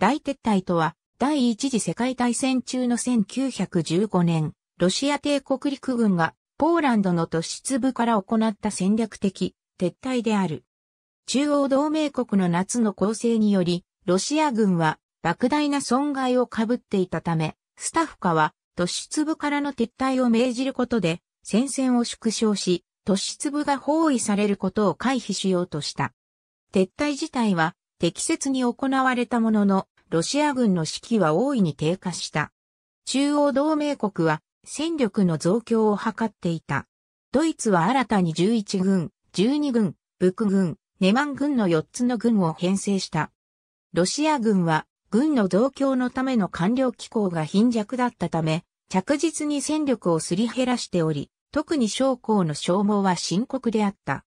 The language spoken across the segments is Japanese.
大撤退とは、第一次世界大戦中の1915年、ロシア帝国陸軍がポーランドの都市部から行った戦略的撤退である。中央同盟国の夏の攻勢により、ロシア軍は莫大な損害を被っていたため、スタッフ家は都市部からの撤退を命じることで戦線を縮小し、都市部が包囲されることを回避しようとした。撤退自体は適切に行われたものの、ロシア軍の士気は大いに低下した。中央同盟国は戦力の増強を図っていた。ドイツは新たに11軍、12軍、ブク軍、ネマン軍の4つの軍を編成した。ロシア軍は軍の増強のための官僚機構が貧弱だったため、着実に戦力をすり減らしており、特に将校の消耗は深刻であった。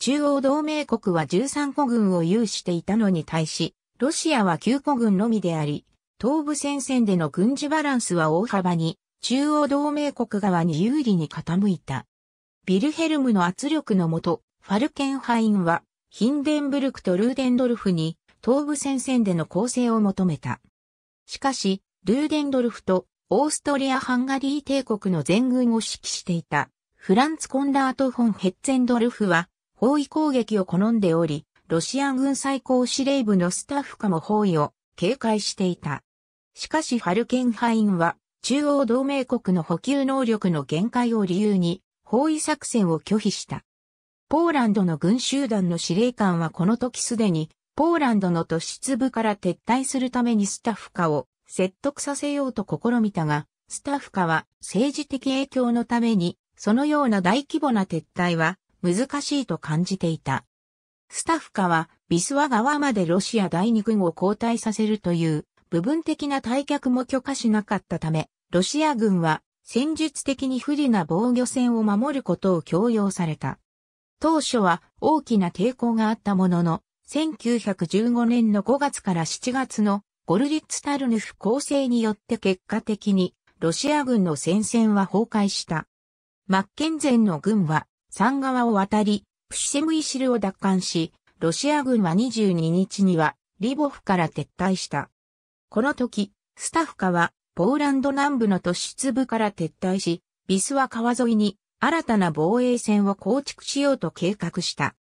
中央同盟国は13個軍を有していたのに対し、ロシアは9個軍のみであり、東部戦線での軍事バランスは大幅に中央同盟国側に有利に傾いた。ビルヘルムの圧力のもと、ファルケンハインはヒンデンブルクとルーデンドルフに東部戦線での攻勢を求めた。しかし、ルーデンドルフとオーストリア・ハンガリー帝国の全軍を指揮していたフランツ・コンラート・フォン・ヘッツェンドルフは包囲攻撃を好んでおり、ロシア軍最高司令部のスタッフかも包囲を警戒していた。しかしファルケンハインは中央同盟国の補給能力の限界を理由に包囲作戦を拒否した。ポーランドの軍集団の司令官はこの時すでにポーランドの突出部から撤退するためにスタッフ化を説得させようと試みたが、スタッフ化は政治的影響のためにそのような大規模な撤退は難しいと感じていた。スタッフカは、ビスワ川までロシア第二軍を後退させるという部分的な退却も許可しなかったため、ロシア軍は戦術的に不利な防御線を守ることを強要された。当初は大きな抵抗があったものの、1915年の5月から7月のゴルリッツ・タルヌフ構成によって結果的にロシア軍の戦線は崩壊した。マッケンゼンの軍は山側を渡り、プシェムイシルを奪還し、ロシア軍は22日にはリボフから撤退した。この時、スタフカはポーランド南部の都市粒から撤退し、ビスワ川沿いに新たな防衛線を構築しようと計画した。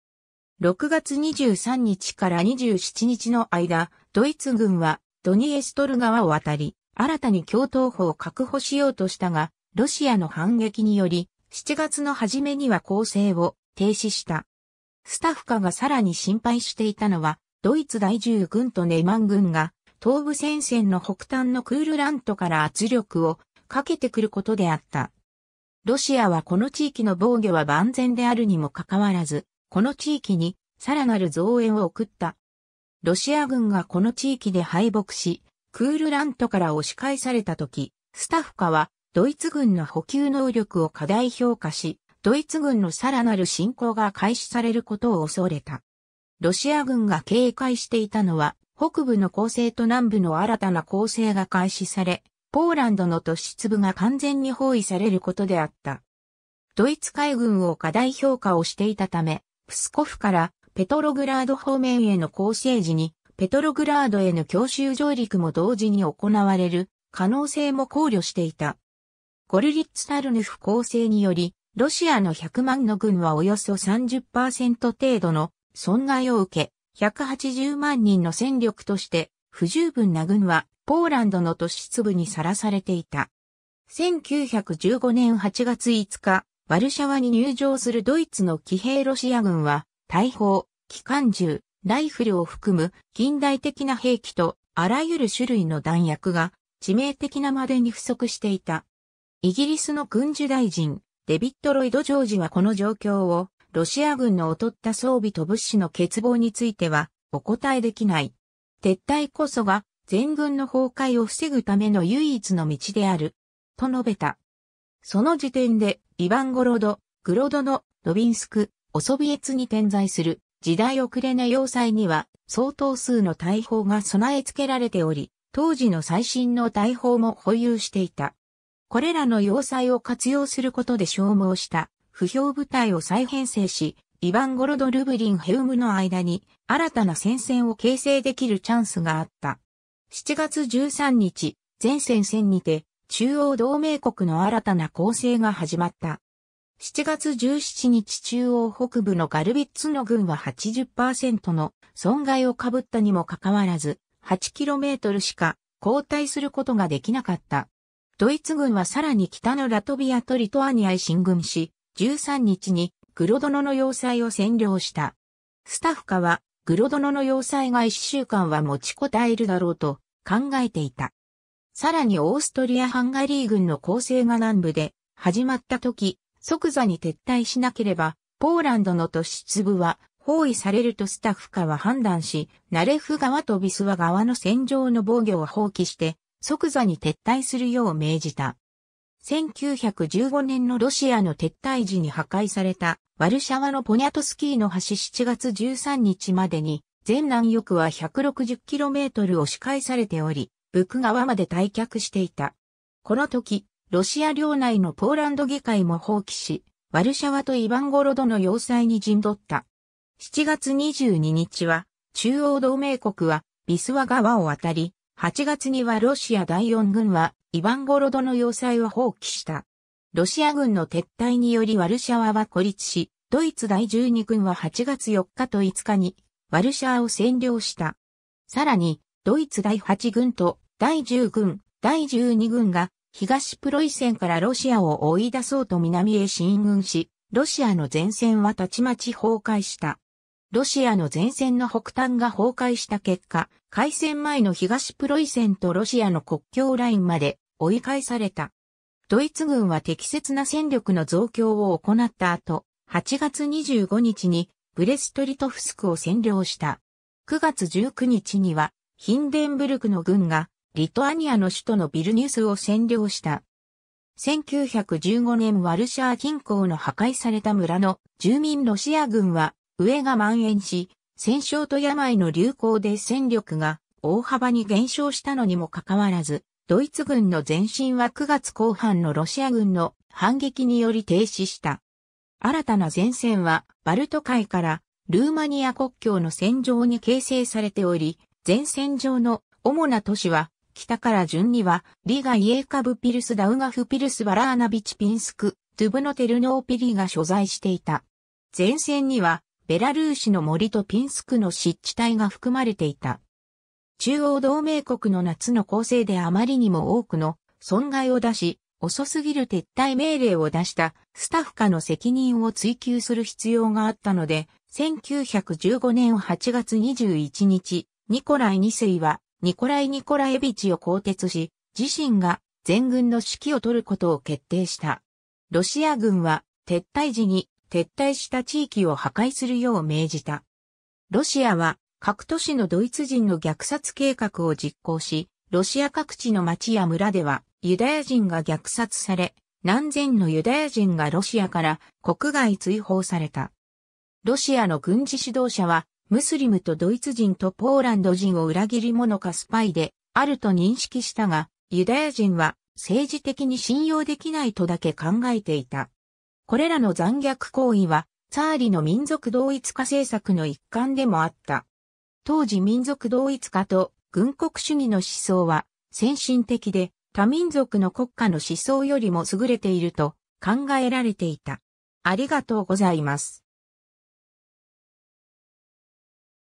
6月23日から27日の間、ドイツ軍はドニエストル川を渡り、新たに共闘法を確保しようとしたが、ロシアの反撃により、7月の初めには攻勢を停止した。スタッフ課がさらに心配していたのは、ドイツ第10軍とネマン軍が、東部戦線の北端のクールラントから圧力をかけてくることであった。ロシアはこの地域の防御は万全であるにもかかわらず、この地域にさらなる増援を送った。ロシア軍がこの地域で敗北し、クールラントから押し返された時、スタッフ課はドイツ軍の補給能力を過大評価し、ドイツ軍のさらなる侵攻が開始されることを恐れた。ロシア軍が警戒していたのは、北部の攻勢と南部の新たな攻勢が開始され、ポーランドの都市粒が完全に包囲されることであった。ドイツ海軍を過大評価をしていたため、プスコフからペトログラード方面への攻勢時に、ペトログラードへの強襲上陸も同時に行われる可能性も考慮していた。ゴルリッツタルヌフ攻勢により、ロシアの100万の軍はおよそ30%程度の損害を受け、180万人の戦力として不十分な軍はポーランドの都市部にさらされていた。1915年8月5日、ワルシャワに入場するドイツの騎兵ロシア軍は、大砲、機関銃、ライフルを含む近代的な兵器とあらゆる種類の弾薬が致命的なまでに不足していた。イギリスの軍需大臣、デビッド・ロイド・ジョージはこの状況を、ロシア軍の劣った装備と物資の欠乏については、お答えできない。撤退こそが、全軍の崩壊を防ぐための唯一の道である。と述べた。その時点で、イヴァンゴロド、グロドの、ドビンスク、オソビエツに点在する、時代遅れな要塞には、相当数の大砲が備え付けられており、当時の最新の大砲も保有していた。これらの要塞を活用することで消耗した不評部隊を再編成し、イヴァンゴロド・ルブリン・ヘウムの間に新たな戦線を形成できるチャンスがあった。7月13日、全戦線にて中央同盟国の新たな構成が始まった。7月17日中央北部のガルビッツの軍は80%の損害をかぶったにもかかわらず、8km しか後退することができなかった。ドイツ軍はさらに北のラトビアとリトアニアへ進軍し、13日にグロドノの要塞を占領した。スタッフ家は、グロドノの要塞が1週間は持ちこたえるだろうと考えていた。さらにオーストリア・ハンガリー軍の攻勢が南部で始まった時、即座に撤退しなければ、ポーランドの都市粒は包囲されるとスタッフ家は判断し、ナレフ川とビスワ川の戦場の防御を放棄して、即座に撤退するよう命じた。1915年のロシアの撤退時に破壊されたワルシャワのポニャトスキーの橋7月13日までに全南翼は 160km を司会されており、ブク川まで退却していた。この時、ロシア領内のポーランド議会も放棄し、ワルシャワとイヴァンゴロドの要塞に陣取った。7月22日は、中央同盟国はビスワ川を渡り、8月にはロシア第4軍はイヴァンゴロドの要塞を放棄した。ロシア軍の撤退によりワルシャワは孤立し、ドイツ第12軍は8月4日と5日にワルシャワを占領した。さらに、ドイツ第8軍と第10軍、第12軍が東プロイセンからロシアを追い出そうと南へ進軍し、ロシアの前線はたちまち崩壊した。ロシアの前線の北端が崩壊した結果、開戦前の東プロイセンとロシアの国境ラインまで追い返された。ドイツ軍は適切な戦力の増強を行った後、8月25日にブレストリトフスクを占領した。9月19日にはヒンデンブルクの軍がリトアニアの首都のビルニュスを占領した。1915年ワルシャー近郊の破壊された村の住民ロシア軍は上が蔓延し、戦勝と病の流行で戦力が大幅に減少したのにもかかわらず、ドイツ軍の前進は9月後半のロシア軍の反撃により停止した。新たな前線はバルト海からルーマニア国境の戦場に形成されており、前線上の主な都市は北から順にはリガ・イエーカブ・ピルス・ダウガフ・ピルス・バラーナビチ・ピンスク、トゥブノ・テルノーピリが所在していた。前線にはベラルーシの森とピンスクの湿地帯が含まれていた。中央同盟国の夏の構成であまりにも多くの損害を出し、遅すぎる撤退命令を出したスタッフ下の責任を追及する必要があったので、1915年8月21日、ニコライ2世はニコライ・ニコラエビチを更迭し、自身が全軍の指揮を取ることを決定した。ロシア軍は撤退時に撤退した地域を破壊するよう命じた。ロシアは各都市のドイツ人の虐殺計画を実行し、ロシア各地の町や村ではユダヤ人が虐殺され、何千のユダヤ人がロシアから国外追放された。ロシアの軍事指導者は、ムスリムとドイツ人とポーランド人を裏切り者かスパイであると認識したが、ユダヤ人は政治的に信用できないとだけ考えていた。これらの残虐行為は、ツァーリの民族同一化政策の一環でもあった。当時民族同一化と軍国主義の思想は先進的で多民族の国家の思想よりも優れていると考えられていた。ありがとうございます。